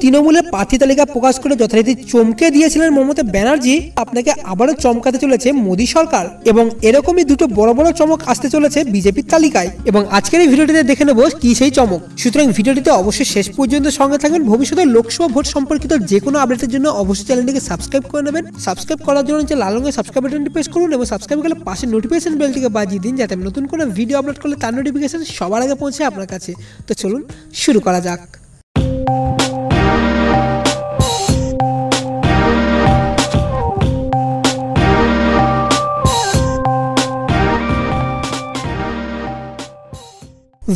তৃণমূলের প্রার্থী তালিকা প্রকাশ করে যথারীতি চমকে দিয়েছিলেন মমতা ব্যানার্জি আপনাকে আবারও চমকাতে চলেছে মোদী সরকার এবং এরকমই দুটো বড় বড় চমক আসতে চলেছে বিজেপির তালিকায় এবং আজকের এই ভিডিওটিতে দেখে নেব কি সেই চমক সুতরাং ভিডিওটিতে অবশ্যই শেষ পর্যন্ত সঙ্গে থাকবেন ভবিষ্যতে লোকসভা ভোট সম্পর্কিত যে কোনো আপডেটের জন্য অবশ্যই চ্যানেলটিকে সাবস্ক্রাইব করে নেবেন সাবস্ক্রাইব করার জন্য যে লাল রঙের সাবস্ক্রাইব বাটনটি প্রেস করুন এবং সাবস্ক্রাইব করলে পাশে নোটিফিকেশন বেলটিকে বাজিয়ে দিন যাতে নতুন কোনো ভিডিও আপলোড করলে তার নোটিফিকেশন সবার আগে পৌঁছে আপনার কাছে তো চলুন শুরু করা যাক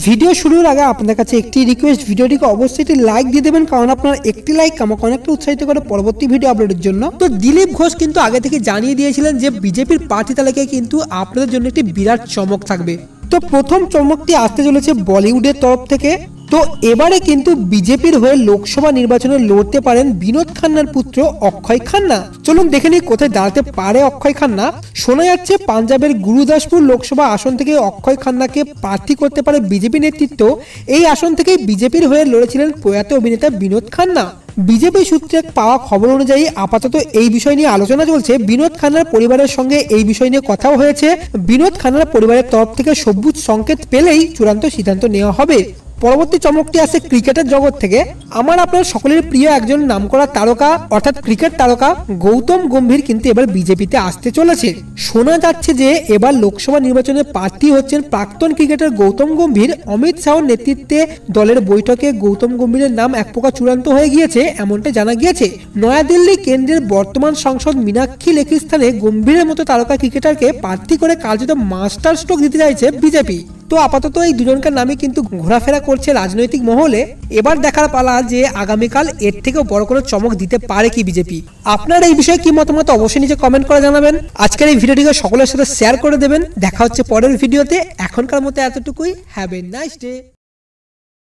ভিডিও শুরুর আগে আপনাদের কাছে একটি রিকোয়েস্ট ভিডিওটিকে অবশ্যই একটি লাইক দিয়ে দেবেন কারণ আপনার একটি লাইক আমাকে অনেকটা উৎসাহিত করে পরবর্তী ভিডিও আপলোডের জন্য তো দিলীপ ঘোষ কিন্তু আগে থেকে জানিয়ে দিয়েছিলেন যে বিজেপির প্রার্থী তালিকায় কিন্তু আপনাদের জন্য একটি বিরাট চমক থাকবে তো প্রথম চমকটি আসতে চলেছে বলিউডের তরফ থেকে তো এবারে কিন্তু বিজেপির হয়ে লোকসভা নির্বাচনে লড়তে পারেন বিনোদ খান্নার পুত্র অক্ষয় খান্না চলুন দেখে নিই কোথায় দাঁড়াতে পারে অক্ষয় খান্না শোনা যাচ্ছে পাঞ্জাবের গুরুদাসপুর লোকসভা আসন থেকে অক্ষয় খান্নাকে প্রার্থী করতে পারে বিজেপি নেতৃত্ব এই আসন থেকেই বিজেপির হয়ে লড়েছিলেন প্রয়াত অভিনেতা বিনোদ খান্না বিজেপি সূত্রে পাওয়া খবর অনুযায়ী আপাতত এই বিষয় নিয়ে আলোচনা চলছে বিনোদ খান্নার পরিবারের সঙ্গে এই বিষয় নিয়ে কথাও হয়েছে বিনোদ খান্নার পরিবারের তরফ থেকে সবুজ সংকেত পেলেই চূড়ান্ত সিদ্ধান্ত নেওয়া হবে পরবর্তী চমকটি আসে ক্রিকেটের জগৎ থেকে আমার আপনার সকলের প্রিয় একজন নামকরা তারকা অর্থাৎ ক্রিকেট তারকা গৌতম গম্ভীর কিন্তু এবার বিজেপিতে আসতে চলেছে শোনা যাচ্ছে যে এবার লোকসভা নির্বাচনে প্রার্থী হচ্ছেন প্রাক্তন ক্রিকেটার গৌতম গম্ভীর অমিত শাহর নেতৃত্বে দলের বৈঠকে গৌতম গম্ভীরের নাম এক প্রকার চূড়ান্ত হয়ে গিয়েছে এমনটা জানা গিয়েছে নয়াদিল্লি কেন্দ্রের বর্তমান সংসদ মীনাক্ষী লেখির স্থানে গম্ভীরের মতো তারকা ক্রিকেটারকে প্রার্থী করে কার্যত মাস্টার স্ট্রোক দিতে চাইছে বিজেপি তো আপাতত এই দুজনকার নামে কিন্তু ঘোরাফেরা করছে রাজনৈতিক মহলে এবার দেখার পালা যে আগামীকাল এর থেকেও বড় কোনো চমক দিতে পারে কি বিজেপি আপনার এই বিষয়ে কি মতামত অবশ্যই নিজে কমেন্ট করে জানাবেন আজকের এই ভিডিওটিকে সকলের সাথে শেয়ার করে দেবেন দেখা হচ্ছে পরের ভিডিওতে এখনকার মতো এতটুকুই হ্যাভ এ নাইস ডে